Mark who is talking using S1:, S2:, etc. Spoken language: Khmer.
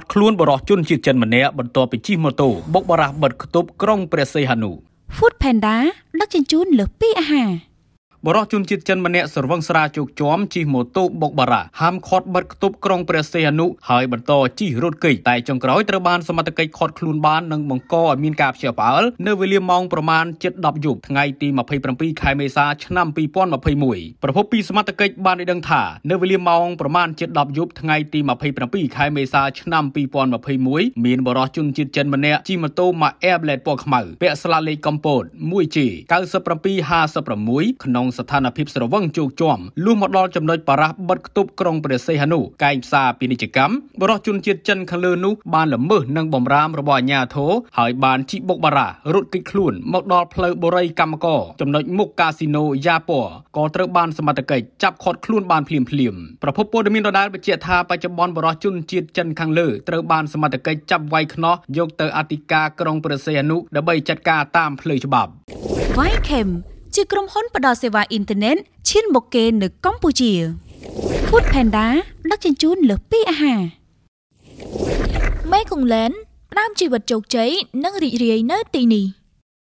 S1: ត់ខ្លួនបរិសុទ្ធជនជាតិចិនម្នាក់បន្ទាប់ពីជិះម៉ូតូបុកបរាសបិទគតុបក្រុងព្រះសីហនុ
S2: Food Panda ដឹកជញ្ជូនលើសពីអាហារ
S1: បរោះជនជាតិចិនម្នាក់ស្រវឹងស្រាជោគជាំជិះម៉ូតូបុកបារ៉ាហាមឃាត់បិទគប់ក្រុងព្រះសីហនុហើយបន្តជិះរត់គេចតែចុងក្រោយត្រូវបានសមត្ថកិច្ចឃាត់ខ្លួនបាននិងបង្កឲ្យមានការព្យាបាលនៅវេលាម៉ោងប្រមាណ7:10យប់ថ្ងៃទី27ខែមេសាឆ្នាំ2021ប្រពន្ធពីសមត្ថកិច្ចបានឲ្យដឹងថានៅវេលាម៉ោងប្រមាណ7:10យប់ថ្ងៃទី27ខែមេសាឆ្នាំ2021មានបរោះជនជាតិចិនម្នាក់ជិះម៉ូតូ Mac Air Blade ពណ៌ខ្មៅពាក់ស្លាកលេខកម្ពុជា 1G 9756ក្នុងស្ថានភាពស្រវឹងជោគជាំលុះមកដល់ចំណុចបារះបិទគប់ក្រុងព្រះសីហនុកែងផ្សារពាណិជ្ជកម្មបរិសុជនជាតិចិនខាងលើនោះបានល្មើសនឹងបំរាមរបស់អាជ្ញាធរហើយបានជីកបុកបារះរត់គេចខ្លួន មកដល់ផ្លូវបូរីកម្មករចំណុចមុខកាស៊ីណូយ៉ាពរក៏ត្រូវបានសមត្ថកិច្ចចាប់ឃាត់ខ្លួនបានភ្លាមភ្លាមប្រពន្ធពលរដ្ឋមានដដែលបញ្ជាក់ថាបច្ចុប្បន្នបរិសុជនជាតិចិនខាងលើត្រូវបានសមត្ថកិច្ចចាប់វាយខ្នោះយកទៅអធិការក្រុងព្រះសីហនុដើម្បីចាត់ការតាមផ្លូវច្បាប់
S3: Why Kim ជាក្រុមហ៊ុនផ្ដល់សេវាអ៊ីនធឺណិតឈានមកគេនៅកម្ពុជា Food Panda ដឹកជញ្ជូនលើសពីអាហារ Mekongland ផ្ដើមជីវិតជោគជ័យនិងរីករាយនៅទីនេះ។